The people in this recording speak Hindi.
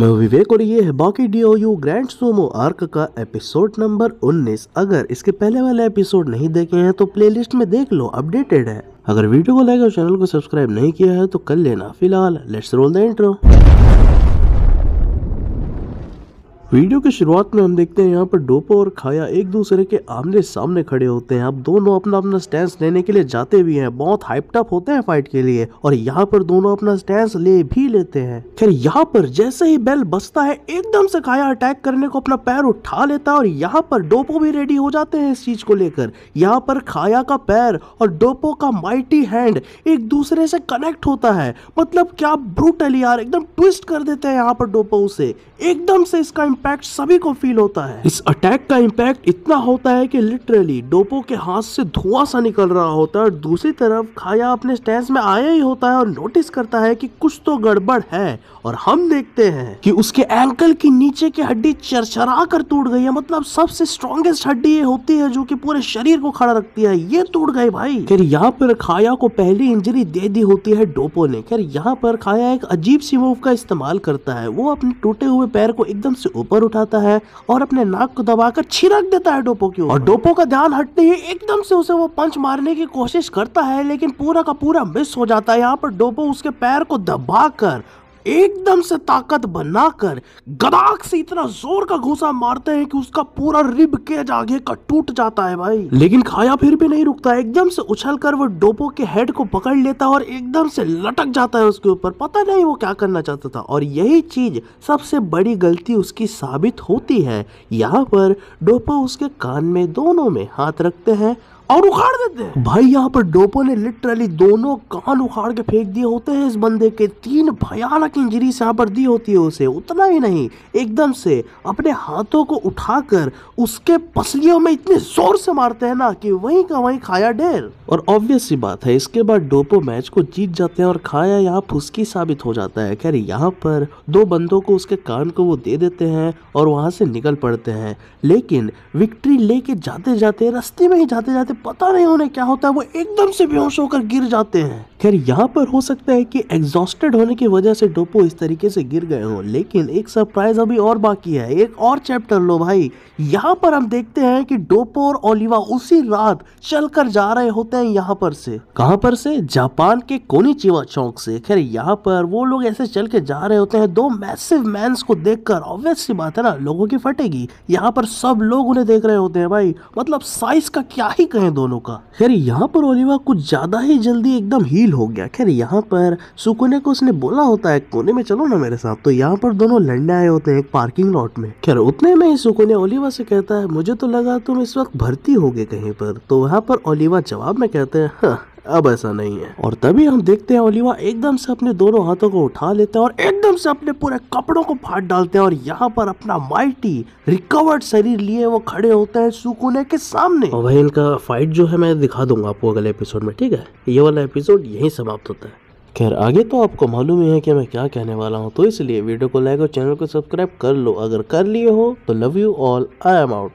मैं विवेक और ये है बाकी डी ओ यू ग्रैंड सोमो आर्क का एपिसोड नंबर 19 अगर इसके पहले वाले एपिसोड नहीं देखे हैं तो प्लेलिस्ट में देख लो अपडेटेड है अगर वीडियो को लाइक और चैनल को सब्सक्राइब नहीं किया है तो कर लेना फिलहाल let's roll the intro video की शुरुआत में हम देखते हैं यहाँ पर डोपो और खाया एक दूसरे के आमने सामने खड़े होते हैं अब दोनों अपना अपना स्टैंड लेने के लिए जाते भी हैं बहुत हाइपटअप होते हैं फाइट के लिए और यहाँ पर दोनों अपना स्टैंड ले भी लेते हैं खैर यहाँ पर जैसे ही बेल बसता है एकदम से खाया अटैक करने को अपना पैर उठा लेता है और यहाँ पर डोपो भी रेडी हो जाते हैं इस चीज को लेकर यहाँ पर खाया का पैर और डोपो का माइटी हैंड एक दूसरे से कनेक्ट होता है मतलब क्या ब्रूटली यार एकदम ट्विस्ट कर देते हैं यहाँ पर डोपो उसे एकदम से इसका इम्पैक्ट सभी को फील होता है इस अटैक का इम्पैक्ट इतना होता है कि लिटरली डोपो के हाथ से धुआं सा निकल रहा होता है और दूसरी तरफ खाया अपने स्टैंड में आया ही होता है और नोटिस करता है कि कुछ तो गड़बड़ है और हम देखते हैं कि उसके एंकल की नीचे की हड्डी चरचरा कर टूट गई है मतलब सबसे स्ट्रॉन्गेस्ट हड्डी होती है जो की पूरे शरीर को खड़ा रखती है ये टूट गई भाई फिर यहाँ पर खाया को पहली इंजरी दे दी होती है डोपो ने खैर यहाँ पर खाया एक अजीब सी मूव का इस्तेमाल करता है वो अपने टूटे हुए पैर को एकदम से ऊपर उठाता है और अपने नाक को दबाकर छिड़क देता है डोपो की और डोपो का ध्यान हटते ही एकदम से उसे वो पंच मारने की कोशिश करता है लेकिन पूरा का पूरा मिस हो जाता है यहाँ पर डोपो उसके पैर को दबाकर एकदम से ताकत बनाकर गदाक से इतना जोर का घूसा मारते हैं कि उसका पूरा रिब केज आगे का टूट जाता है भाई लेकिन खाया फिर भी नहीं रुकता एकदम से उछल कर वो डोपो के हेड को पकड़ लेता है और एकदम से लटक जाता है उसके ऊपर पता नहीं वो क्या करना चाहता था और यही चीज सबसे बड़ी गलती उसकी साबित होती है यहाँ पर डोपो उसके कान में दोनों में हाथ रखते हैं और उखाड़ देते हैं भाई यहाँ पर डोपो ने लिटरली दोनों कान उखाड़ के फेंक दिए होते हैं इस बंदे के तीन भयानक इंजरी यहाँ पर दी होती है उसे उतना ही नहीं एकदम से अपने हाथों को उठाकर उसके पसलियों में इतने जोर से मारते हैं ना कि वहीं का वहीं खाया ढेर और ऑब्वियस सी बात है इसके बाद डोपो मैच को जीत जाते हैं और खाया यहाँ फुसकी साबित हो जाता है खैर यहाँ पर दो बंदों को उसके कान को वो दे देते हैं और वहां से निकल पड़ते हैं लेकिन विक्ट्री लेके जाते जाते रस्ते में ही जाते जाते पता नहीं उन्हें क्या होता है वो एकदम से बेहोश होकर गिर जाते हैं खैर यहाँ पर हो सकता है कि एग्जॉस्टेड होने की वजह से डोपो इस तरीके से गिर गए हो लेकिन एक सरप्राइज अभी और बाकी है एक और चैप्टर लो भाई यहाँ पर हम देखते हैं कि डोपो और ओलिवा उसी रात चलकर जा रहे होते हैं यहाँ पर से कहाँ पर से जापान के कोनीचिवा चौक से खैर यहाँ पर वो लोग ऐसे चल के जा रहे होते हैं दो मैसिव मैं को देख कर ऑब्वियसली बात है ना लोगों की फटेगी यहाँ पर सब लोग उन्हें देख रहे होते हैं भाई मतलब साइज का क्या ही कहे हैं दोनों का खैर यहाँ पर ओलिवा कुछ ज़्यादा ही जल्दी एकदम हील हो गया खैर यहाँ पर सुकुने को उसने बोला होता है कोने में चलो ना मेरे साथ तो यहाँ पर दोनों लड़ने आए होते हैं एक पार्किंग लॉट में खैर उतने में ही सुकुने ओलिवा से कहता है मुझे तो लगा तुम इस वक्त भर्ती हो गए कहीं पर तो वहाँ पर ओलिवा जवाब में कहते हैं हाँ, अब ऐसा नहीं है और तभी हम देखते हैं ओलिवा एकदम से अपने दोनों हाथों को उठा लेते हैं और एकदम से अपने पूरे कपड़ों को फाट डालते हैं और यहाँ पर अपना माइटी रिकवर्ड शरीर लिए वो खड़े होते हैं सुकुने के सामने और भाई इनका फाइट जो है मैं दिखा दूंगा आपको अगले एपिसोड में ठीक है ये वाला एपिसोड यही समाप्त होता है खैर आगे तो आपको मालूम ही है कि मैं क्या कहने वाला हूँ तो इसलिए वीडियो को लाइक और चैनल को सब्सक्राइब कर लो अगर कर लिए हो तो love you all I am out